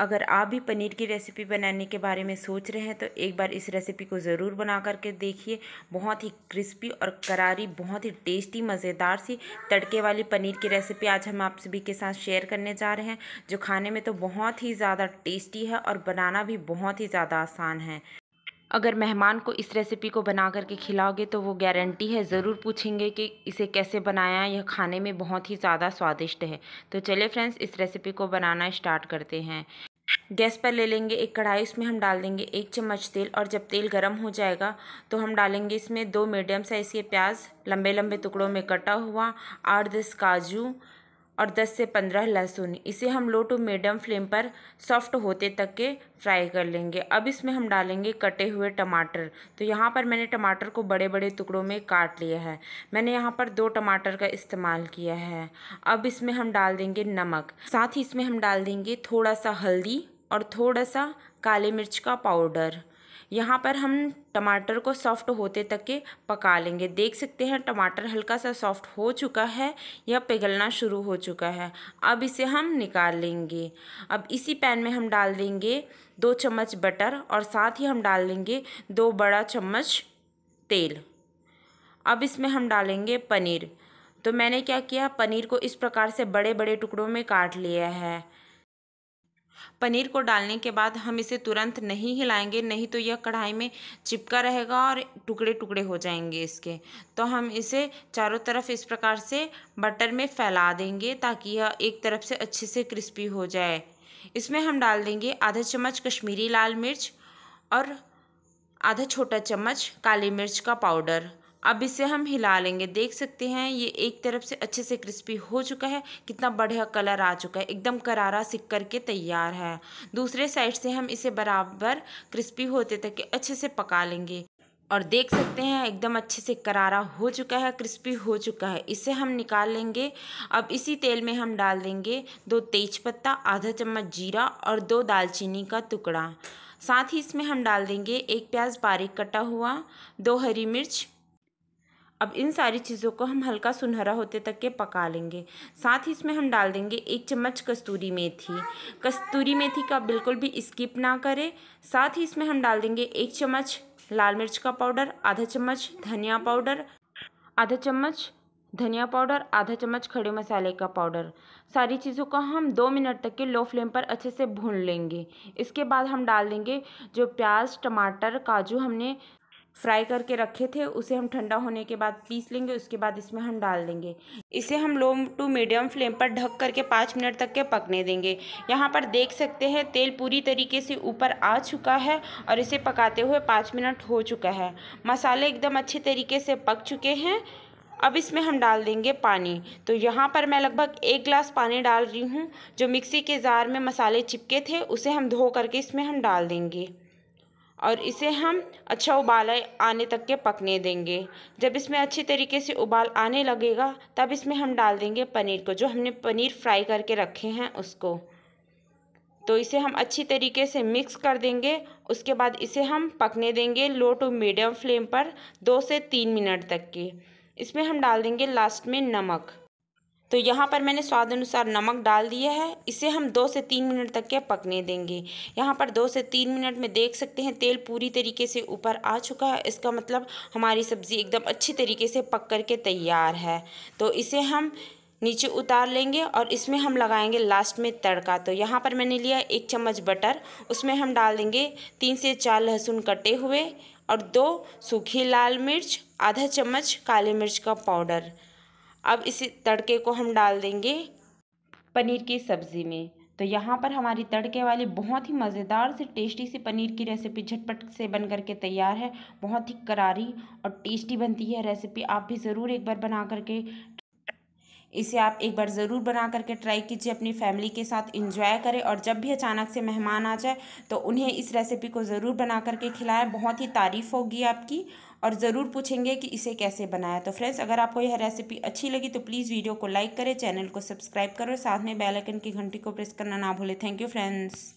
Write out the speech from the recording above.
अगर आप भी पनीर की रेसिपी बनाने के बारे में सोच रहे हैं तो एक बार इस रेसिपी को ज़रूर बना करके देखिए बहुत ही क्रिस्पी और करारी बहुत ही टेस्टी मज़ेदार सी तड़के वाली पनीर की रेसिपी आज हम आप सभी के साथ शेयर करने जा रहे हैं जो खाने में तो बहुत ही ज़्यादा टेस्टी है और बनाना भी बहुत ही ज़्यादा आसान है अगर मेहमान को इस रेसिपी को बना करके खिलाओगे तो वो गारंटी है ज़रूर पूछेंगे कि इसे कैसे बनाया यह खाने में बहुत ही ज़्यादा स्वादिष्ट है तो चलिए फ्रेंड्स इस रेसिपी को बनाना स्टार्ट करते हैं गैस पर ले लेंगे एक कढ़ाई उसमें हम डाल देंगे एक चम्मच तेल और जब तेल गर्म हो जाएगा तो हम डालेंगे इसमें दो मीडियम साइज़ के प्याज लंबे लंबे टुकड़ों में कटा हुआ आठ दस काजू और 10 से 15 लहसुन इसे हम लो टू मीडियम फ्लेम पर सॉफ्ट होते तक के फ्राई कर लेंगे अब इसमें हम डालेंगे कटे हुए टमाटर तो यहाँ पर मैंने टमाटर को बड़े बड़े टुकड़ों में काट लिया है मैंने यहाँ पर दो टमाटर का इस्तेमाल किया है अब इसमें हम डाल देंगे नमक साथ ही इसमें हम डाल देंगे थोड़ा सा हल्दी और थोड़ा सा काले मिर्च का पाउडर यहाँ पर हम टमाटर को सॉफ़्ट होते तक के पका लेंगे देख सकते हैं टमाटर हल्का सा सॉफ़्ट हो चुका है या पिघलना शुरू हो चुका है अब इसे हम निकाल लेंगे अब इसी पैन में हम डाल देंगे दो चम्मच बटर और साथ ही हम डाल देंगे दो बड़ा चम्मच तेल अब इसमें हम डालेंगे पनीर तो मैंने क्या किया पनीर को इस प्रकार से बड़े बड़े टुकड़ों में काट लिया है पनीर को डालने के बाद हम इसे तुरंत नहीं हिलाएंगे नहीं तो यह कढ़ाई में चिपका रहेगा और टुकड़े टुकड़े हो जाएंगे इसके तो हम इसे चारों तरफ इस प्रकार से बटर में फैला देंगे ताकि यह एक तरफ से अच्छे से क्रिस्पी हो जाए इसमें हम डाल देंगे आधा चम्मच कश्मीरी लाल मिर्च और आधा छोटा चम्मच काली मिर्च का पाउडर अब इसे हम हिला लेंगे देख सकते हैं ये एक तरफ से अच्छे से क्रिस्पी हो चुका है कितना बढ़िया कलर आ चुका है एकदम करारा सिक करके तैयार है दूसरे साइड से हम इसे बराबर क्रिस्पी होते तक अच्छे से पका लेंगे और देख सकते हैं एकदम अच्छे से करारा हो चुका है क्रिस्पी हो चुका है इसे हम निकाल लेंगे अब इसी तेल में हम डाल देंगे दो तेज़पत्ता आधा चम्मच जीरा और दो दालचीनी का टुकड़ा साथ ही इसमें हम डाल देंगे एक प्याज बारीक कटा हुआ दो हरी मिर्च अब इन सारी चीज़ों को हम हल्का सुनहरा होते तक के पका लेंगे साथ ही इसमें हम डाल देंगे एक चम्मच कस्तूरी मेथी कस्तूरी मेथी का बिल्कुल भी स्किप ना करें साथ ही इसमें हम डाल देंगे एक चम्मच लाल मिर्च का पाउडर आधा चम्मच धनिया पाउडर आधा चम्मच धनिया पाउडर आधा चम्मच खड़े मसाले का पाउडर सारी चीज़ों को हम दो मिनट तक के लो फ्लेम पर अच्छे से भून लेंगे इसके बाद हम डाल देंगे जो प्याज टमाटर काजू हमने फ्राई करके रखे थे उसे हम ठंडा होने के बाद पीस लेंगे उसके बाद इसमें हम डाल देंगे इसे हम लो टू मीडियम फ्लेम पर ढक करके पाँच मिनट तक के पकने देंगे यहाँ पर देख सकते हैं तेल पूरी तरीके से ऊपर आ चुका है और इसे पकाते हुए पाँच मिनट हो चुका है मसाले एकदम अच्छे तरीके से पक चुके हैं अब इसमें हम डाल देंगे पानी तो यहाँ पर मैं लगभग एक गिलास पानी डाल रही हूँ जो मिक्सी के जार में मसाले चिपके थे उसे हम धो करके इसमें हम डाल देंगे और इसे हम अच्छा उबाल आने तक के पकने देंगे जब इसमें अच्छे तरीके से उबाल आने लगेगा तब इसमें हम डाल देंगे पनीर को जो हमने पनीर फ्राई करके रखे हैं उसको तो इसे हम अच्छी तरीके से मिक्स कर देंगे उसके बाद इसे हम पकने देंगे लो टू मीडियम फ्लेम पर दो से तीन मिनट तक के इसमें हम डाल देंगे लास्ट में नमक तो यहाँ पर मैंने स्वाद अनुसार नमक डाल दिया है इसे हम दो से तीन मिनट तक के पकने देंगे यहाँ पर दो से तीन मिनट में देख सकते हैं तेल पूरी तरीके से ऊपर आ चुका है इसका मतलब हमारी सब्ज़ी एकदम अच्छी तरीके से पक कर के तैयार है तो इसे हम नीचे उतार लेंगे और इसमें हम लगाएंगे लास्ट में तड़का तो यहाँ पर मैंने लिया एक चम्मच बटर उसमें हम डाल देंगे तीन से चार लहसुन कटे हुए और दो सूखी लाल मिर्च आधा चम्मच काली मिर्च का पाउडर अब इसी तड़के को हम डाल देंगे पनीर की सब्ज़ी में तो यहाँ पर हमारी तड़के वाली बहुत ही मज़ेदार से टेस्टी सी पनीर की रेसिपी झटपट से बन करके तैयार है बहुत ही करारी और टेस्टी बनती है रेसिपी आप भी ज़रूर एक बार बना करके इसे आप एक बार ज़रूर बना करके ट्राई कीजिए अपनी फैमिली के साथ इंजॉय करें और जब भी अचानक से मेहमान आ जाए तो उन्हें इस रेसिपी को ज़रूर बना करके खिलाएं बहुत ही तारीफ़ होगी आपकी और ज़रूर पूछेंगे कि इसे कैसे बनाया तो फ्रेंड्स अगर आपको यह रेसिपी अच्छी लगी तो प्लीज़ वीडियो को लाइक करें चैनल को सब्सक्राइब करें साथ में बेलाइकन की घंटी को प्रेस करना ना भूलें थैंक यू फ्रेंड्स